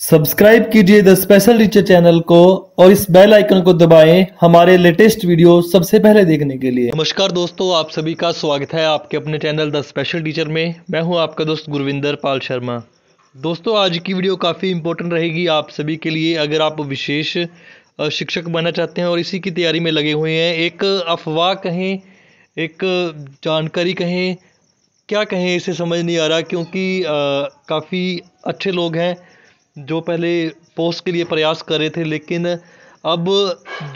subscribe कीजिए the special teacher channel को और इस बेल आइकन को दबाएं हमारे लेटेस्ट वीडियो सबसे पहले देखने के लिए नमस्कार दोस्तों आप सभी का स्वागत है आपके अपने चैनल द स्पेशल टीचर में मैं हूं आपका दोस्त गुरविंदर पाल शर्मा दोस्तों आज की वीडियो काफ़ी इंपॉर्टेंट रहेगी आप सभी के लिए अगर आप विशेष शिक्षक बनना चाहते हैं और इसी की तैयारी में लगे हुए हैं एक अफवाह कहें एक जानकारी कहें क्या कहें इसे समझ नहीं आ रहा क्योंकि काफ़ी अच्छे लोग हैं जो पहले पोस्ट के लिए प्रयास कर रहे थे लेकिन अब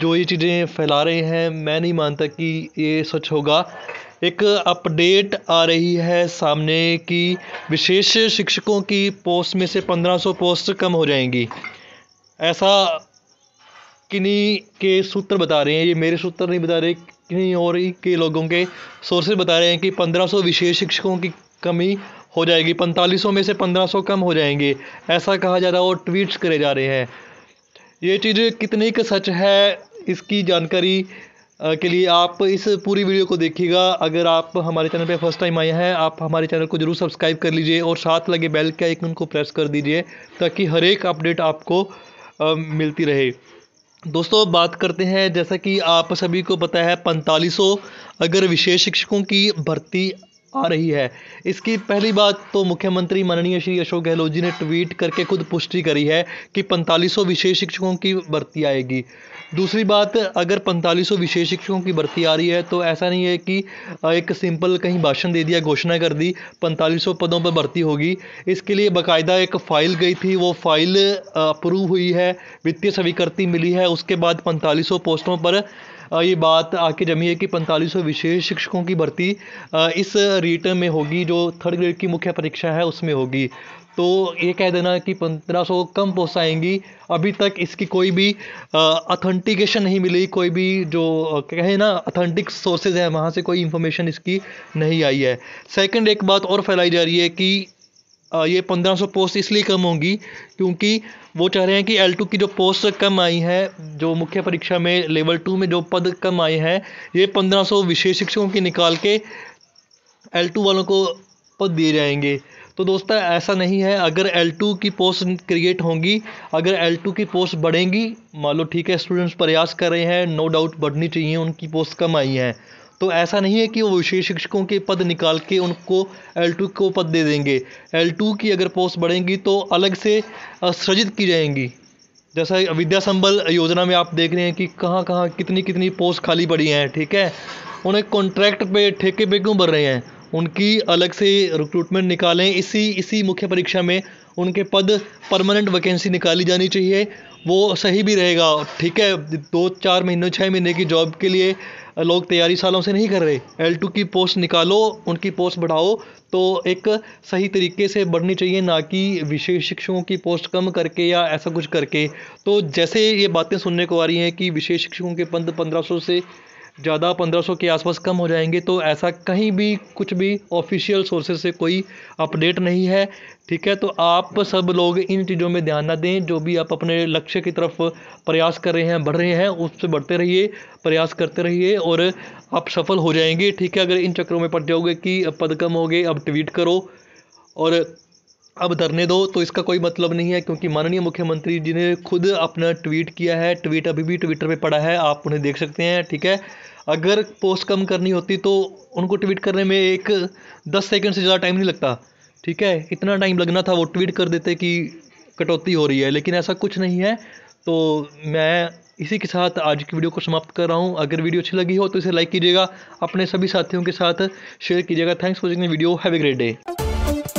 जो ये चीज़ें फैला रहे हैं मैं नहीं मानता कि ये सच होगा एक अपडेट आ रही है सामने कि विशेष शिक्षकों की पोस्ट में से 1500 पोस्ट कम हो जाएंगी ऐसा किन्हीं के सूत्र बता रहे हैं ये मेरे सूत्र नहीं बता रहे किन्हीं और ही के लोगों के सोर्सेज बता रहे हैं कि 1500 विशेष शिक्षकों की कमी हो जाएगी पैंतालीस में से पंद्रह सौ कम हो जाएंगे ऐसा कहा जा रहा है और ट्वीट्स करे जा रहे हैं ये चीज़ कितनी का सच है इसकी जानकारी के लिए आप इस पूरी वीडियो को देखिएगा अगर आप हमारे चैनल पर फर्स्ट टाइम आए हैं आप हमारे चैनल को जरूर सब्सक्राइब कर लीजिए और साथ लगे बेल के आइकन को प्रेस कर दीजिए ताकि हर एक अपडेट आपको मिलती रहे दोस्तों बात करते हैं जैसा कि आप सभी को पता है पैंतालीसों अगर विशेष शिक्षकों की भर्ती आ रही है इसकी पहली बात तो मुख्यमंत्री माननीय श्री अशोक गहलोत जी ने ट्वीट करके खुद पुष्टि करी है कि 4500 विशेष शिक्षकों की भर्ती आएगी दूसरी बात अगर पैंतालीसों विशेष शिक्षकों की भर्ती आ रही है तो ऐसा नहीं है कि एक सिंपल कहीं भाषण दे दिया घोषणा कर दी पैंतालीसों पदों पर भर्ती होगी इसके लिए बाकायदा एक फ़ाइल गई थी वो फाइल अप्रूव हुई है वित्तीय स्वीकृति मिली है उसके बाद पैंतालीसों पोस्टों पर ये बात आके जमी है कि पैंतालीस विशेष शिक्षकों की भर्ती इस रीट में होगी जो थर्ड ग्रेड की मुख्य परीक्षा है उसमें होगी तो ये कह देना कि पंद्रह सौ कम आएंगी अभी तक इसकी कोई भी अथेंटिकेशन नहीं मिली कोई भी जो कहें ना अथेंटिक सोर्सेज है वहाँ से कोई इन्फॉर्मेशन इसकी नहीं आई है सेकंड एक बात और फैलाई जा रही है कि ये पंद्रह सौ पोस्ट इसलिए कम होंगी क्योंकि वो चाह रहे हैं कि एल टू की जो पोस्ट कम आई है जो मुख्य परीक्षा में लेवल टू में जो पद कम आए हैं ये पंद्रह सौ विशेष शिक्षकों की निकाल के एल टू वालों को पद दिए जाएंगे तो दोस्तों ऐसा नहीं है अगर एल टू की पोस्ट क्रिएट होंगी अगर एल टू की पोस्ट बढ़ेंगी मान लो ठीक है स्टूडेंट्स प्रयास कर रहे हैं नो डाउट बढ़नी चाहिए उनकी पोस्ट कम आई है तो ऐसा नहीं है कि वो विशेष शिक्षकों के पद निकाल के उनको एल टू को पद दे देंगे एल टू की अगर पोस्ट बढ़ेंगी तो अलग से सृजित की जाएंगी जैसा विद्या संबल योजना में आप देख रहे हैं कि कहाँ कहाँ कितनी कितनी पोस्ट खाली पड़ी हैं ठीक है उन्हें कॉन्ट्रैक्ट पे ठेके पे क्यों भर रहे हैं उनकी अलग से रिक्रूटमेंट निकालें इसी इसी मुख्य परीक्षा में उनके पद परमानेंट वैकेंसी निकाली जानी चाहिए वो सही भी रहेगा ठीक है दो चार महीनों छः महीने की जॉब के लिए लोग तैयारी सालों से नहीं कर रहे एल टू की पोस्ट निकालो उनकी पोस्ट बढ़ाओ तो एक सही तरीके से बढ़नी चाहिए ना कि विशेष शिक्षकों की पोस्ट कम करके या ऐसा कुछ करके तो जैसे ये बातें सुनने को आ रही हैं कि विशेष शिक्षकों के पद पंद्रह सौ से ज़्यादा 1500 के आसपास कम हो जाएंगे तो ऐसा कहीं भी कुछ भी ऑफिशियल सोर्सेज से कोई अपडेट नहीं है ठीक है तो आप सब लोग इन चीज़ों में ध्यान ना दें जो भी आप अपने लक्ष्य की तरफ प्रयास कर रहे हैं बढ़ रहे हैं उससे बढ़ते रहिए प्रयास करते रहिए और आप सफल हो जाएंगे ठीक है अगर इन चक्रों में पड़ जाओगे कि पद कम हो गए अब ट्वीट करो और अब धरने दो तो इसका कोई मतलब नहीं है क्योंकि माननीय मुख्यमंत्री जी ने खुद अपना ट्वीट किया है ट्वीट अभी भी ट्विटर पे पड़ा है आप उन्हें देख सकते हैं ठीक है अगर पोस्ट कम करनी होती तो उनको ट्वीट करने में एक दस सेकंड से ज़्यादा टाइम नहीं लगता ठीक है इतना टाइम लगना था वो ट्वीट कर देते कि कटौती हो रही है लेकिन ऐसा कुछ नहीं है तो मैं इसी के साथ आज की वीडियो को समाप्त कर रहा हूँ अगर वीडियो अच्छी लगी हो तो इसे लाइक कीजिएगा अपने सभी साथियों के साथ शेयर कीजिएगा thanks for watching video have a great day